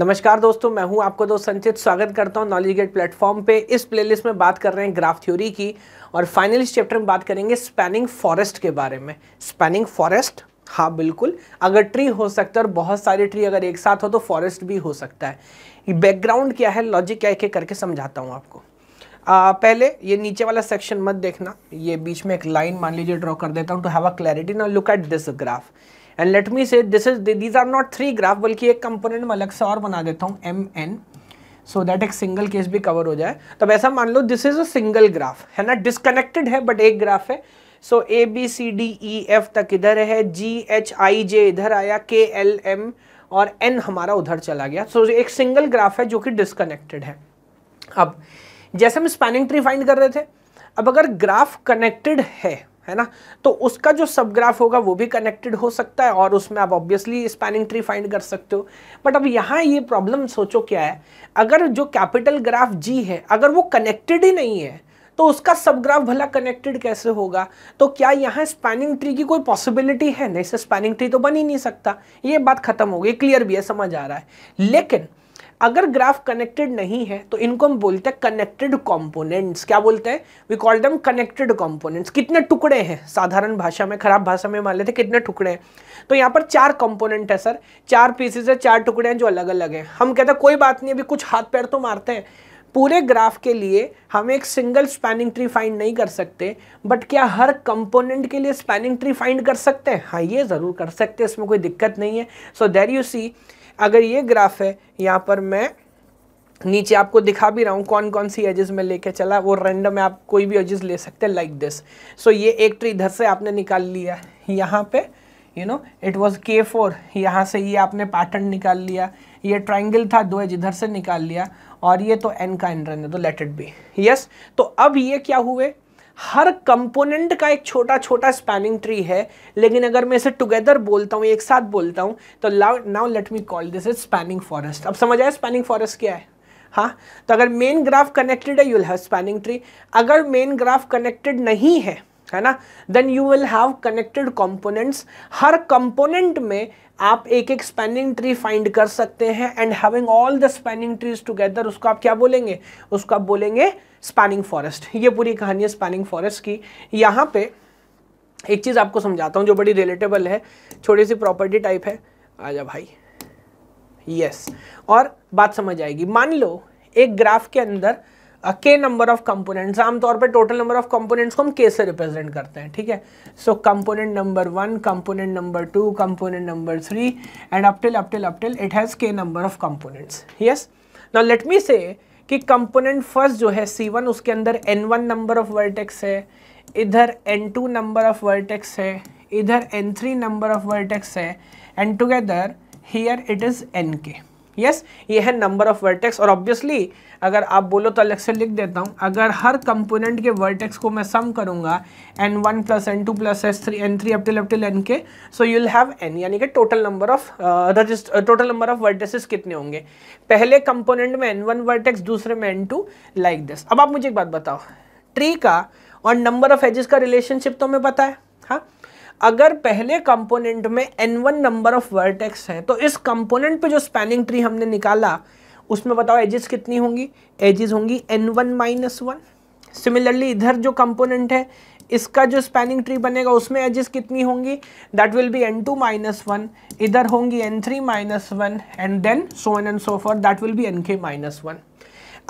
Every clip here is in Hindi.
नमस्कार दोस्तों मैं हूं आपको दोस्त संचित स्वागत करता हूं नॉलेज गेट प्लेटफॉर्म पे इस प्लेलिस्ट में बात कर रहे हैं ग्राफ थ्योरी की और फाइनल इस चैप्टर में बात करेंगे स्पैनिंग फॉरेस्ट के बारे में स्पैनिंग फॉरेस्ट हाँ बिल्कुल अगर ट्री हो सकता है और बहुत सारे ट्री अगर एक साथ हो तो फॉरेस्ट भी हो सकता है बैकग्राउंड क्या है लॉजिक क्या एक करके समझाता हूँ आपको आ, पहले ये नीचे वाला सेक्शन मत देखना ये बीच में एक लाइन मान लीजिए ड्रॉ कर देता हूँ टू हैव अ क्लैरिटी ना look at this graph and let me say this is these are not three graph बल्कि एक कंपोनेंट में अलग से और बना देता हूँ एम एन सो दैट एक सिंगल केस भी कवर हो जाए तब तो ऐसा मान लो this is a single graph है ना डिसकनेक्टेड है बट एक ग्राफ है so A B C D E F तक इधर है जी एच आई जे इधर आया के एल एम और एन हमारा उधर चला गया सो so, एक सिंगल ग्राफ है जो कि डिसकनेक्टेड है अब जैसे हम स्पैनिंग ट्री फाइंड कर रहे थे अब अगर ग्राफ कनेक्टेड है है ना तो उसका जो सब ग्राफ होगा वो भी कनेक्टेड हो सकता है और उसमें आप ऑब्वियसली स्पैनिंग ट्री फाइंड कर सकते हो बट अब यहाँ ये प्रॉब्लम सोचो क्या है अगर जो कैपिटल ग्राफ जी है अगर वो कनेक्टेड ही नहीं है तो उसका सब ग्राफ भला कनेक्टेड कैसे होगा तो क्या यहाँ स्पैनिंग ट्री की कोई पॉसिबिलिटी है नहीं से स्पैनिंग ट्री तो बन ही नहीं सकता ये बात खत्म हो गई क्लियर भी है समझ आ रहा है लेकिन अगर ग्राफ कनेक्टेड नहीं है तो इनको हम बोलते हैं कनेक्टेड कंपोनेंट्स क्या बोलते हैं we call them connected components कितने टुकड़े हैं साधारण भाषा में खराब भाषा में मान लेते कितने टुकड़े हैं तो यहाँ पर चार कंपोनेंट है सर चार पीसेज है चार टुकड़े हैं जो अलग अलग हैं हम कहते हैं कोई बात नहीं अभी कुछ हाथ पैर तो मारते हैं पूरे ग्राफ के लिए हम एक सिंगल स्पैनिंग ट्री फाइंड नहीं कर सकते बट क्या हर कंपोनेंट के लिए स्पैनिंग ट्री फाइंड कर सकते हैं हाँ ये ज़रूर कर सकते हैं इसमें कोई दिक्कत नहीं है सो देर यू सी अगर ये ग्राफ है यहाँ पर मैं नीचे आपको दिखा भी रहा हूँ कौन कौन सी एजेस में लेके चला वो रैंडम है आप कोई भी एजेस ले सकते हैं लाइक दिस सो ये एक ट्री इधर से आपने निकाल लिया यहाँ पे you know it was K four यहाँ से ये आपने पैटर्न निकाल लिया ये ट्राइंगल था दो एज इधर से निकाल लिया और ये तो एन का एन रहने दो लेट इट बी यस तो अब ये क्या हुए हर कंपोनेंट का एक छोटा छोटा स्पैनिंग ट्री है लेकिन अगर मैं इसे टुगेदर बोलता हूँ एक साथ बोलता हूँ तो now let me call this is spanning forest अब समझ आए स्पैनिंग फॉरेस्ट क्या है हाँ तो अगर मेन ग्राफ कनेक्टेड है यूल हैव स्पैनिंग ट्री अगर मेन ग्राफ कनेक्टेड नहीं है है ना then you will have connected components हर कंपोनेंट में आप एक एक स्पेनिंग ट्री फाइंड कर सकते हैं and having all the spanning trees together उसको आप क्या बोलेंगे उसको आप बोलेंगे स्पेनिंग फॉरेस्ट ये पूरी कहानी है स्पेनिंग फॉरेस्ट की यहाँ पे एक चीज़ आपको समझाता हूँ जो बड़ी रिलेटेबल है छोटी सी प्रॉपर्टी टाइप है आजा भाई यस yes. और बात समझ आएगी मान लो एक ग्राफ के अंदर के नंबर ऑफ कंपोनेंट्स आमतौर पर टोटल नंबर ऑफ कंपोनेंट्स को हम के से रिप्रेजेंट करते हैं ठीक है so component number one component number two component number three and up till up till up till it has K number of components yes now let me say कि कंपोनेंट फर्स्ट जो है सी वन उसके अंदर N one number of vertex है इधर N two number of vertex है इधर N three number of vertex है and together here it is N K yes ये है नंबर ऑफ वर्टेक्स और ऑब्वियसली अगर आप बोलो तो अलग से लिख देता हूँ अगर हर कंपोनेंट के वर्टेक्स को मैं सम करूँगा N one plus N two plus S three N three up till up till N K so you'll have N यानी कि total number of register total number of vertices कितने होंगे पहले कंपोनेंट में एन वन वर्टेक्स दूसरे में एन टू लाइक दिस अब आप मुझे एक बात बताओ ट्री का और नंबर ऑफ एजेस का रिलेशनशिप तो हमें पता है हाँ अगर पहले कंपोनेंट में N one number of vertex हैं तो इस कंपोनेंट पे जो स्पैनिंग ट्री हमने निकाला उसमें बताओ एजेस कितनी होंगी एजेस होंगी N one minus one similarly इधर जो कंपोनेंट है इसका जो स्पैनिंग ट्री बनेगा उसमें एजेस कितनी होंगी that will be N two minus one इधर होंगी N three minus one and then so N and so for that will be N K minus one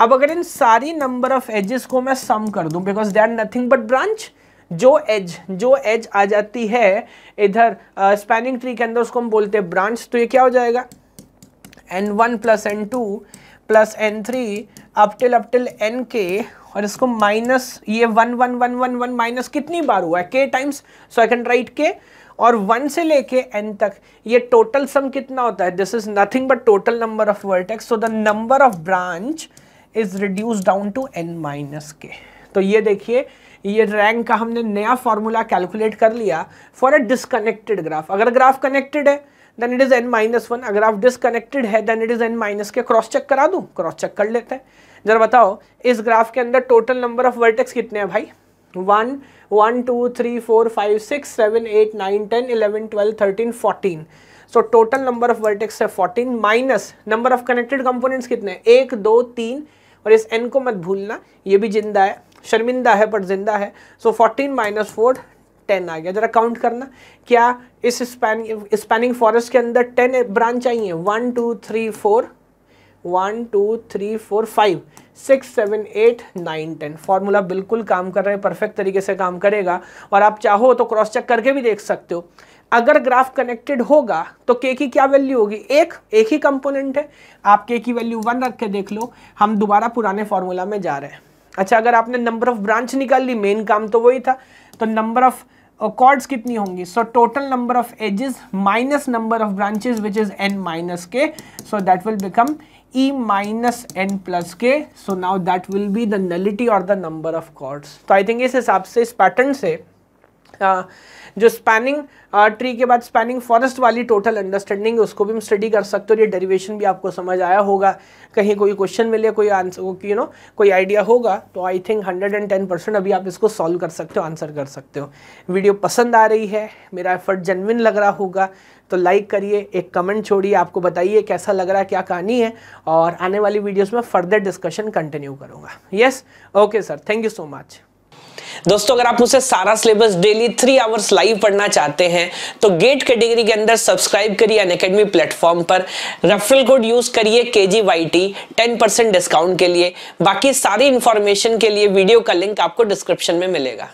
अब अगर इन सारी नंबर ऑफ एजेस को मैं सम कर दूं because they are nothing but branch जो एज जो एज आ जाती है इधर स्पैनिंग ट्री के अंदर उसको हम बोलते हैं ब्रांच तो ये क्या हो जाएगा N one plus N two plus N three up till up till N K और इसको माइनस ये one one one one one minus कितनी बार हुआ है K times so I can write K और वन से लेके एन तक ये टोटल सम कितना होता है this is nothing but total number of vertex so the number of branch is reduce down to N minus K तो ये देखिए ये रैंक का हमने नया फॉर्मूला कैलकुलेट कर लिया फॉर अ डिसकनेक्टेड ग्राफ अगर ग्राफ कनेक्टेड है then it is N minus one अगर आप डिसकनेक्टेड है then it is N minus K cross check करा दूँ क्रॉस चेक कर लेते हैं जरा बताओ इस ग्राफ के अंदर टोटल नंबर ऑफ वर्टेक्स कितने हैं भाई one one two three four five six seven eight nine ten eleven twelve thirteen fourteen so total number of vertex है fourteen minus number of connected components कितने एक दो तीन और इस एन को मत भूलना ये भी जिंदा है शर्मिंदा है पर जिंदा है so fourteen minus four ten आ गया जरा काउंट करना क्या इस स्पैनिंग स्पैनिंग फॉरेस्ट के अंदर टेन ब्रांच चाहिए one two three four one two three four five six seven eight nine ten formula बिल्कुल काम कर रहे हैं परफेक्ट तरीके से काम करेगा और आप चाहो तो क्रॉस चेक करके भी देख सकते हो अगर ग्राफ कनेक्टेड होगा तो के की क्या वैल्यू होगी एक एक ही कंपोनेंट है आप के की वैल्यू वन रख के देख लो हम दोबारा पुराने फार्मूला में जा रहे हैं अच्छा अगर आपने नंबर ऑफ ब्रांच निकाल ली मेन काम तो वही था तो नंबर ऑफ कॉर्ड्स कितनी होंगी so total number of edges minus number of branches which is N minus K so that will become e minus N plus K so now that will be the nullity और द नंबर ऑफ कॉर्ड्स तो आई थिंक इस हिसाब से इस पैटर्न से हाँ, जो स्पैनिंग ट्री uh, के बाद स्पैनिंग फॉरेस्ट वाली टोटल अंडरस्टैंडिंग उसको भी हम स्टडी कर सकते हो ये डेरिवेशन भी आपको समझ आया होगा कहीं कोई क्वेश्चन मिले कोई आंसर यू नो कोई आइडिया होगा तो आई थिंक 110 परसेंट अभी आप इसको सॉल्व कर सकते हो आंसर कर सकते हो वीडियो पसंद आ रही है मेरा एफर्ट जेनविन लग रहा होगा तो लाइक करिए एक कमेंट छोड़िए आपको बताइए कैसा लग रहा है क्या कहानी है और आने वाली वीडियोज़ में फर्दर डिस्कशन कंटिन्यू करूँगा yes okay sir thank you so much दोस्तों अगर आप उसे सारा syllabus daily three hours live पढ़ना चाहते हैं तो गेट कैटेगरी के अंदर सब्सक्राइब करिए अन अकेडमी प्लेटफॉर्म पर रेफरल कोड यूज करिए K G Y T ten percent discount के लिए बाकी सारी इंफॉर्मेशन के लिए वीडियो का लिंक आपको डिस्क्रिप्शन में मिलेगा